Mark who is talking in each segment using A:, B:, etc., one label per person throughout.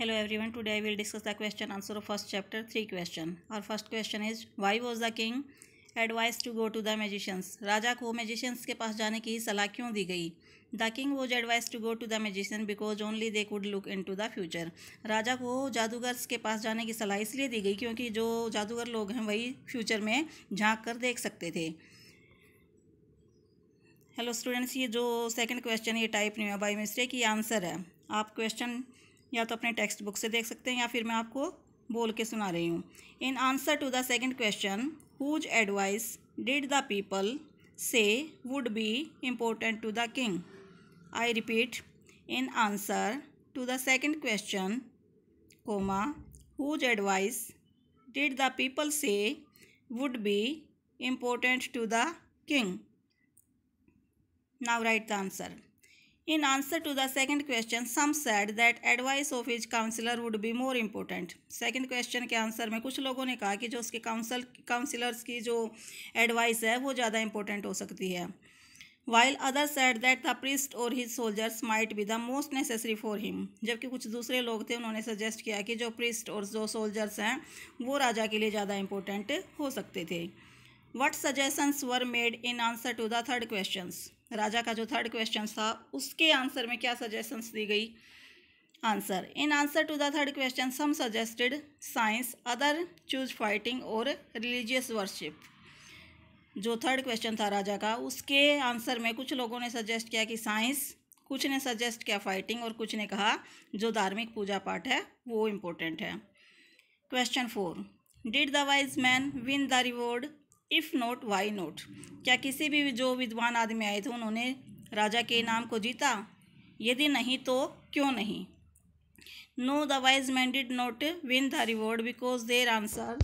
A: hello everyone today I will discuss the question answer of first chapter three question और first question is why was the king advise to go to the magicians राजा को magicians के पास जाने की सलाह क्यों दी गई the king was advise to go to the magician because only they could look into the future राजा को जादूगर के पास जाने की सलाह इसलिए दी गई क्योंकि जो जादूगर लोग हैं वही फ्यूचर में झांक कर देख सकते थे हेलो स्टूडेंट्स ये जो सेकेंड क्वेश्चन ये टाइप नहीं हुआ बाई मिस्टेक ये आंसर है आप क्वेश्चन या तो अपने टेक्स्ट बुक से देख सकते हैं या फिर मैं आपको बोल के सुना रही हूँ in answer to the second question whose advice did the people say would be important to the king I repeat in answer to the second question comma whose advice did the people say would be important to the king now write the answer in answer to the second question some said that advice of his counsellor would be more important second question के आंसर में कुछ लोगों ने कहा कि जो उसके काउंसल काउंसिलर्स की जो एडवाइस है वो ज़्यादा इम्पोर्टेंट हो सकती है while other said that the priest और his soldiers might be the most necessary for him जबकि कुछ दूसरे लोग थे उन्होंने सजेस्ट किया कि जो प्रिस्ट और जो सोल्जर्स हैं वो राजा के लिए ज़्यादा इम्पोर्टेंट हो सकते थे what suggestions were made in answer to the third question राजा का जो थर्ड क्वेश्चन था उसके आंसर में क्या सजेशंस दी गई answer in answer to the third question some suggested science other choose fighting और रिलीजियस वर्शिप जो थर्ड क्वेश्चन था राजा का उसके आंसर में कुछ लोगों ने सजेस्ट किया कि साइंस कुछ ने सजेस्ट किया फाइटिंग और कुछ ने कहा जो धार्मिक पूजा पाठ है वो इम्पोर्टेंट है question four did the wise man win the reward if not why not क्या किसी भी जो विद्वान आदमी आए थे उन्होंने राजा के नाम को जीता यदि नहीं तो क्यों नहीं no the wise man did not win the reward because their answer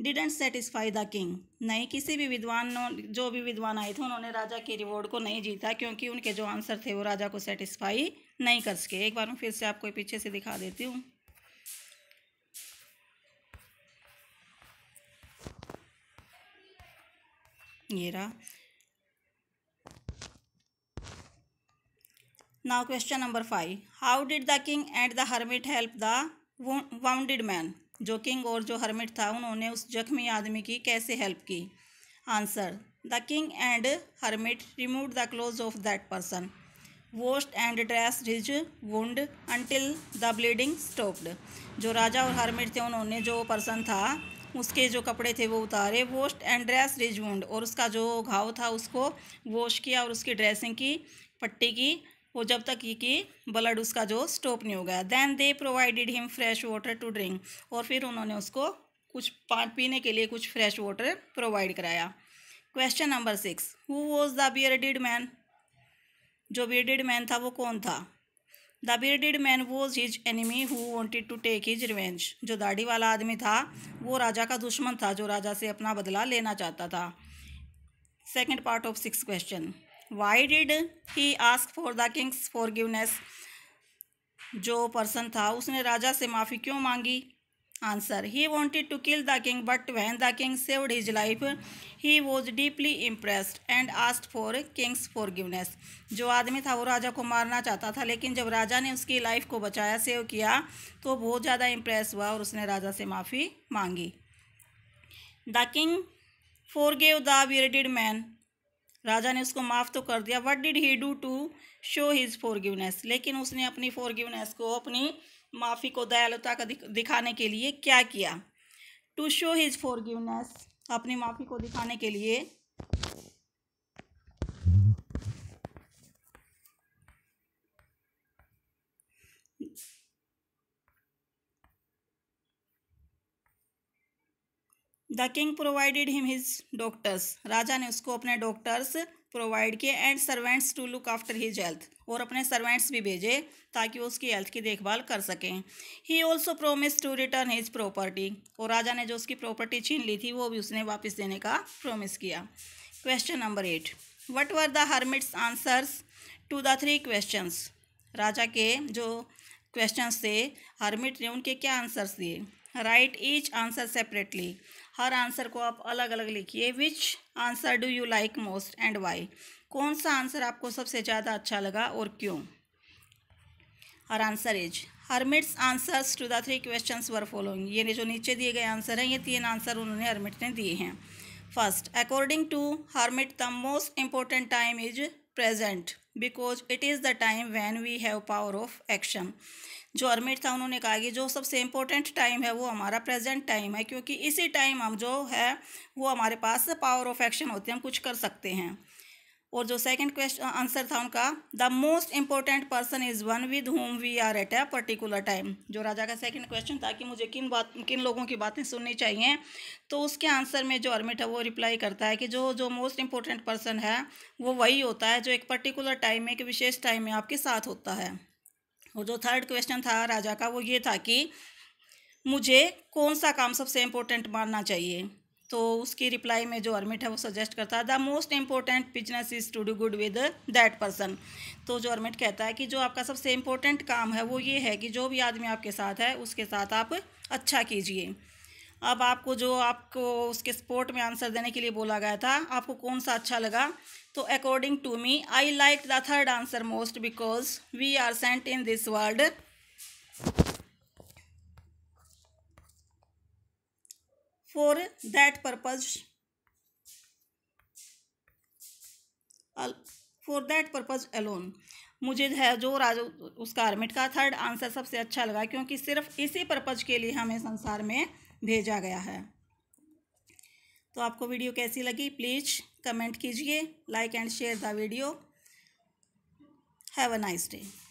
A: didn't satisfy the king नहीं किसी भी विद्वान जो भी विद्वान आए थे उन्होंने राजा के रिवॉर्ड को नहीं जीता क्योंकि उनके जो आंसर थे वो राजा को सेटिस्फाई नहीं कर सके एक बार मैं फिर से आपको पीछे से दिखा देती हूँ ये रहा now question number five how did the king and the hermit help the wounded man जो किंग और जो हर्मिट था उन्होंने उस जख्मी आदमी की कैसे हेल्प की answer the king and hermit remove the clothes of that person washed and dress his wound until the bleeding stopped जो राजा और हर्मिट थे उन्होंने जो पर्सन था उसके जो कपड़े थे वो उतारे वोश्ड एंड ड्रेस रिजवूंड और उसका जो घाव था उसको वॉश किया और उसकी ड्रेसिंग की पट्टी की वो जब तक ये कि ब्लड उसका जो स्टॉप नहीं हो गया then they provided him fresh water to drink और फिर उन्होंने उसको कुछ पीने के लिए कुछ फ्रेश वाटर प्रोवाइड कराया question number six who was the bearded man जो बियरडेड मैन था वो कौन था the bearded man was his enemy who wanted to take his revenge जो दाढ़ी वाला आदमी था वो राजा का दुश्मन था जो राजा से अपना बदला लेना चाहता था second part of six question why did he ask for the king's forgiveness जो पर्सन था उसने राजा से माफ़ी क्यों मांगी answer he He to kill the king but when the king saved his life he was deeply impressed and and for king's forgiveness जो आदमी था वो राजा को मारना चाहता था लेकिन जब राजा ने उसकी लाइफ को बचाया सेव किया तो बहुत ज़्यादा इम्प्रेस हुआ और उसने राजा से माफ़ी मांगी the king forgave the bearded man राजा ने उसको माफ़ तो कर दिया what did he do to show his forgiveness लेकिन उसने अपनी फॉर गिवनेस को अपनी माफ़ी को दयालुता का दिखाने के लिए क्या किया टू शो हिज फॉरगिवनेस अपनी माफ़ी को दिखाने के लिए the king provided him his doctors राजा ने उसको अपने डॉक्टर्स प्रोवाइड किए and servants to look after his health और अपने सर्वेंट्स भी भेजे ताकि वो उसकी हेल्थ की देखभाल कर सकें he also promise to return his property और राजा ने जो उसकी प्रॉपर्टी छीन ली थी वो भी उसने वापस देने का प्रोमिस किया question number eight what were the hermit's answers to the three questions राजा के जो क्वेश्चन थे हरमिट ने उनके क्या आंसर्स दिए राइट ईच आंसर सेपरेटली हर आंसर को आप अलग अलग लिखिए which answer do you like most and why कौन सा आंसर आपको सबसे ज़्यादा अच्छा लगा और क्यों हर answer is hermit's answers to the three question were following ये जो नीचे दिए गए आंसर हैं ये तीन आंसर उन्होंने हरमिट ने दिए हैं first according to hermit the most important time is present because it is the time when we have power of action जो अरमिट था उन्होंने कहा कि जो सबसे इम्पोर्टेंट टाइम है वो हमारा प्रेजेंट टाइम है क्योंकि इसी टाइम हम जो है वो हमारे पास पावर ऑफ एक्शन होती है हम कुछ कर सकते हैं और जो सेकंड क्वेश्चन आंसर था उनका the most important person is one with whom we are at a particular time जो राजा का सेकंड क्वेश्चन था कि मुझे किन बात किन लोगों की बातें सुननी चाहिए तो उसके आंसर में जो अर्मिट है वो रिप्लाई करता है कि जो जो मोस्ट इम्पोर्टेंट पर्सन है वो वही होता है जो एक पर्टिकुलर टाइम में एक विशेष टाइम में आपके साथ होता है और जो थर्ड क्वेश्चन था राजा का वो ये था कि मुझे कौन सा काम सबसे इम्पोर्टेंट मानना चाहिए तो उसकी रिप्लाई में जो अर्मिट है वो सजेस्ट करता है the most important business is to do good with that person तो जो अर्मिट कहता है कि जो आपका सबसे इम्पोर्टेंट काम है वो ये है कि जो भी आदमी आपके साथ है उसके साथ आप अच्छा कीजिए अब आपको जो आपको उसके स्पोर्ट में आंसर देने के लिए बोला गया था आपको कौन सा अच्छा लगा तो according to me I like the third answer most because we are sent in this world for that purpose for that purpose alone मुझे है जो राज उसका आर्मिट का थर्ड आंसर सबसे अच्छा लगा क्योंकि सिर्फ इसी पर्पज के लिए हमें संसार में भेजा गया है तो आपको वीडियो कैसी लगी प्लीज़ कमेंट कीजिए like and share the video have a nice day